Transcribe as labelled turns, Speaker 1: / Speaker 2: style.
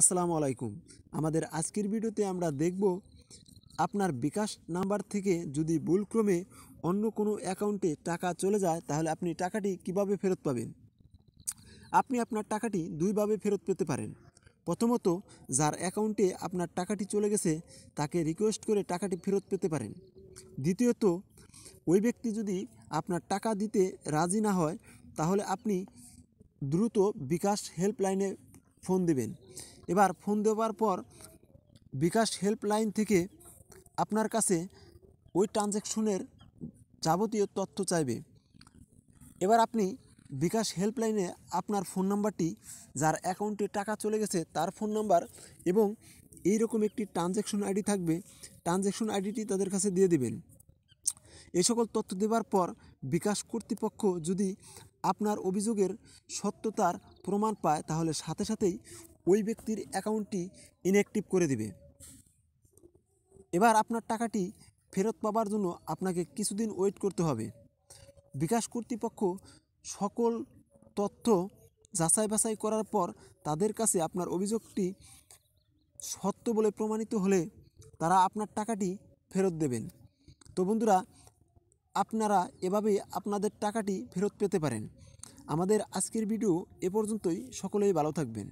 Speaker 1: আসসালামু আলাইকুম আমাদের আজকের ভিডিওতে আমরা দেখব আপনার বিকাশ নাম্বার থেকে যদি ভুলক্রমে অন্য কোনো অ্যাকাউন্টে টাকা চলে যায় তাহলে আপনি টাকাটি কিভাবে ফেরত পাবেন আপনি আপনার টাকাটি দুইভাবে ফেরত পেতে পারেন প্রথমত যার অ্যাকাউন্টে আপনার টাকাটি চলে গেছে তাকে রিকোয়েস্ট করে টাকাটি ফেরত পেতে পারেন দ্বিতীয়ত ওই ব্যক্তি যদি আপনার টাকা দিতে রাজি না হয় তাহলে আপনি দ্রুত বিকাশ হেল্পলাইনে ফোন দেবেন এবার ফোন দেওয়ার পর বিকাশ হেল্পলাইন থেকে আপনার কাছে ওই ট্রানজ্যাকশনের যাবতীয় তথ্য চাইবে এবার আপনি বিকাশ হেল্পলাইনে আপনার ফোন নাম্বারটি যার অ্যাকাউন্টে টাকা চলে গেছে তার ফোন নাম্বার এবং এই রকম একটি ট্রানজ্যাকশন আইডি থাকবে ট্রানজ্যাকশন আইডিটি তাদের কাছে দিয়ে দেবেন এই সকল তথ্য দেবার পর বিকাশ কর্তৃপক্ষ যদি আপনার অভিযোগের সত্যতার প্রমাণ পায় তাহলে সাথে সাথেই ওই ব্যক্তির অ্যাকাউন্টটি ইনঅ্যাক্টিভ করে দিবে এবার আপনার টাকাটি ফেরত পাবার জন্য আপনাকে কিছুদিন ওয়েট করতে হবে বিকাশ কর্তৃপক্ষ সকল তথ্য যাচাই বাছাই করার পর তাদের কাছে আপনার অভিযোগটি সত্য বলে প্রমাণিত হলে তারা আপনার টাকাটি ফেরত দেবেন তো বন্ধুরা আপনারা এভাবেই আপনাদের টাকাটি ফেরত পেতে পারেন আমাদের আজকের ভিডিও এ পর্যন্তই সকলেই ভালো থাকবেন